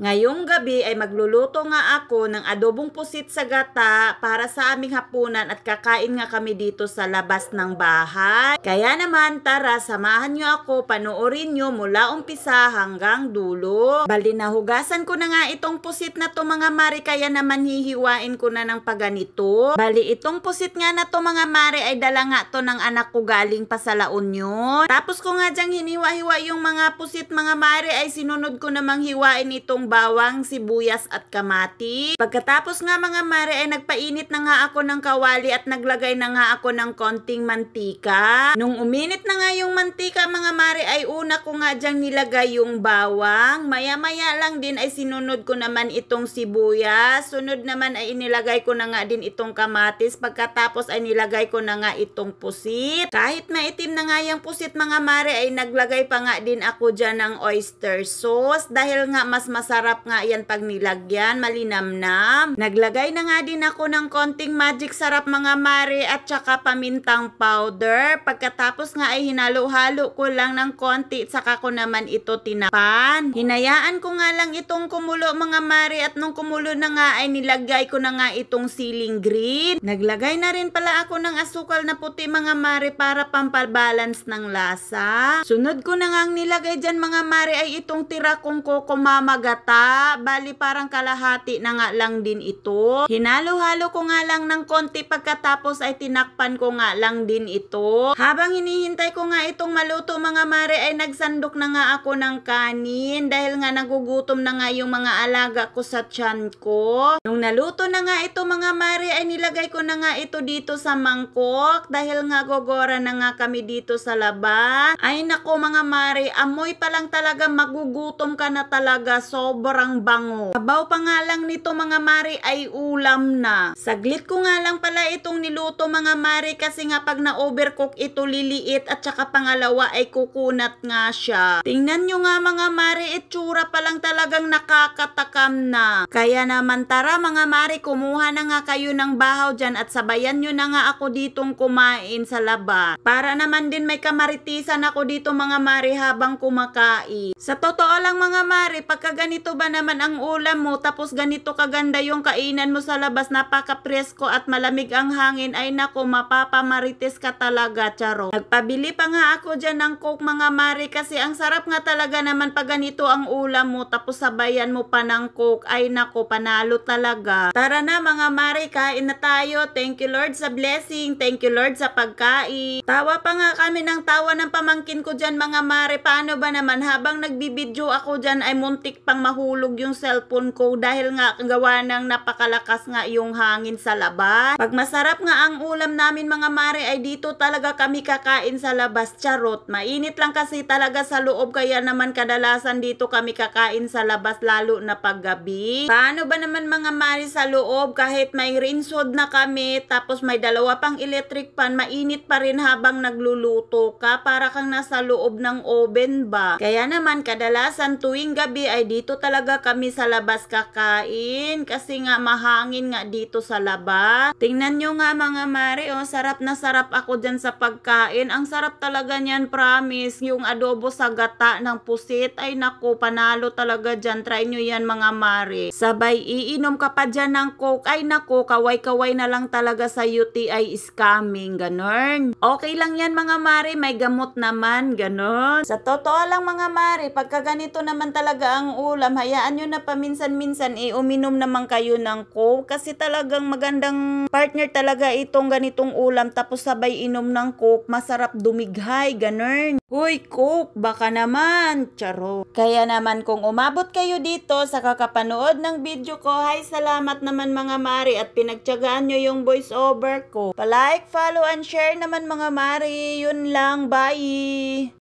Ngayong gabi ay magluluto nga ako ng adobong pusit sa gata para sa aming hapunan at kakain nga kami dito sa labas ng bahay. Kaya naman tara samahan nyo ako, panoorin nyo mula umpisa hanggang dulo. Bali nahugasan ko na nga itong pusit na to mga mare kaya naman hihiwain ko na ng paganito. Bali itong pusit nga na to mga mare ay dala nga to ng anak ko galing pa sa Tapos ko nga dyang hiniwa-hiwa yung mga pusit mga mare ay sinunod ko namang hiwain itong bawang, sibuyas at kamati. Pagkatapos nga mga mare ay nagpainit na nga ako ng kawali at naglagay na nga ako ng konting mantika. Nung uminit na nga yung mantika mga mare ay una ko nga dyang nilagay yung bawang. Maya-maya lang din ay sinunod ko naman itong sibuyas. Sunod naman ay inilagay ko na nga din itong kamatis. Pagkatapos ay nilagay ko na nga itong pusit. Kahit maitim na nga yung pusit mga mare ay naglagay pa nga din ako dyan ng oyster sauce dahil nga mas mas Masarap nga yan pag nilagyan, malinamnam. Naglagay na nga din ako ng konting magic sarap mga mare at saka pamintang powder. Pagkatapos nga ay hinalo-halo ko lang ng konti at saka ko naman ito tinapan. Hinayaan ko nga lang itong kumulo mga mare at nung kumulo na nga ay nilagay ko na nga itong ceiling green. Naglagay na rin pala ako ng asukal na puti mga mare para pampalbalance ng lasa. Sunod ko na nga ang nilagay dyan mga mare ay itong tira kong kokomamagat bata. Bali parang kalahati na nga lang din ito. Hinalo-halo ko nga lang ng konti pagkatapos ay tinakpan ko nga lang din ito. Habang hinihintay ko nga itong maluto mga mare ay nagsandok na nga ako ng kanin dahil nga nagugutom na nga yung mga alaga ko sa tiyan ko. Nung naluto na nga ito mga mare ay nilagay ko na nga ito dito sa mangkok dahil nga gogora na nga kami dito sa labas. Ay nako mga mare, amoy pa lang talaga magugutom ka na talaga. So sobrang bango. Abaw pa nga lang nito mga mari ay ulam na. Saglit ko nga lang pala itong niluto mga mari kasi nga pag na-overcook ito liliit at saka pangalawa ay kukunat nga siya. Tingnan nyo nga mga mari itsura pa lang talagang nakakatakam na. Kaya naman tara mga mari kumuha na nga kayo ng bahaw dyan at sabayan nyo na nga ako ditong kumain sa laba. Para naman din may kamaritisan ako dito mga mari habang kumakain. Sa totoo lang mga mari pagka ganito ganito ba naman ang ulam mo tapos ganito kaganda yung kainan mo sa labas napaka-presko at malamig ang hangin ay nako mapapamarites ka talaga charo. Nagpabili pa nga ako dyan ng coke mga mari kasi ang sarap nga talaga naman pag ganito ang ulam mo tapos sabayan mo pa ng coke ay nako panalo talaga. Tara na mga mari kain na tayo. Thank you Lord sa blessing. Thank you Lord sa pagkain. Tawa pa nga kami ng tawa ng pamangkin ko dyan mga mari. Paano ba naman habang nagbibidyo ako dyan ay muntik pang mahulog yung cellphone ko dahil nga gawa ng napakalakas nga yung hangin sa labas. Pag masarap nga ang ulam namin mga mare ay dito talaga kami kakain sa labas. Charot, mainit lang kasi talaga sa loob kaya naman kadalasan dito kami kakain sa labas lalo na paggabi. Paano ba naman mga mare sa loob kahit may rinsod na kami tapos may dalawa pang electric pan mainit pa rin habang nagluluto ka para kang nasa loob ng oven ba? Kaya naman kadalasan tuwing gabi ay dito talaga kami sa labas kakain kasi nga mahangin nga dito sa labas. Tingnan nyo nga mga mare, oh, sarap na sarap ako dyan sa pagkain. Ang sarap talaga niyan, promise. Yung adobo sa gata ng pusit, ay nako, panalo talaga dyan. Try nyo yan mga mare. Sabay, iinom ka pa dyan ng coke. Ay nako, kaway-kaway na lang talaga sa UTI is coming. ganon. Okay lang yan mga mare, may gamot naman, ganon. Sa totoo lang mga mare, pagka ganito naman talaga ang ulam, ulam, hayaan nyo na paminsan-minsan eh, uminom naman kayo ng Coke kasi talagang magandang partner talaga itong ganitong ulam tapos sabay inom ng Coke, masarap dumighay, ganun. Hoy, Coke, baka naman, charo. Kaya naman kung umabot kayo dito sa kakapanood ng video ko, hay salamat naman mga mari at pinagtyagaan nyo yung voiceover ko. Palike, follow, and share naman mga mari. Yun lang, bye!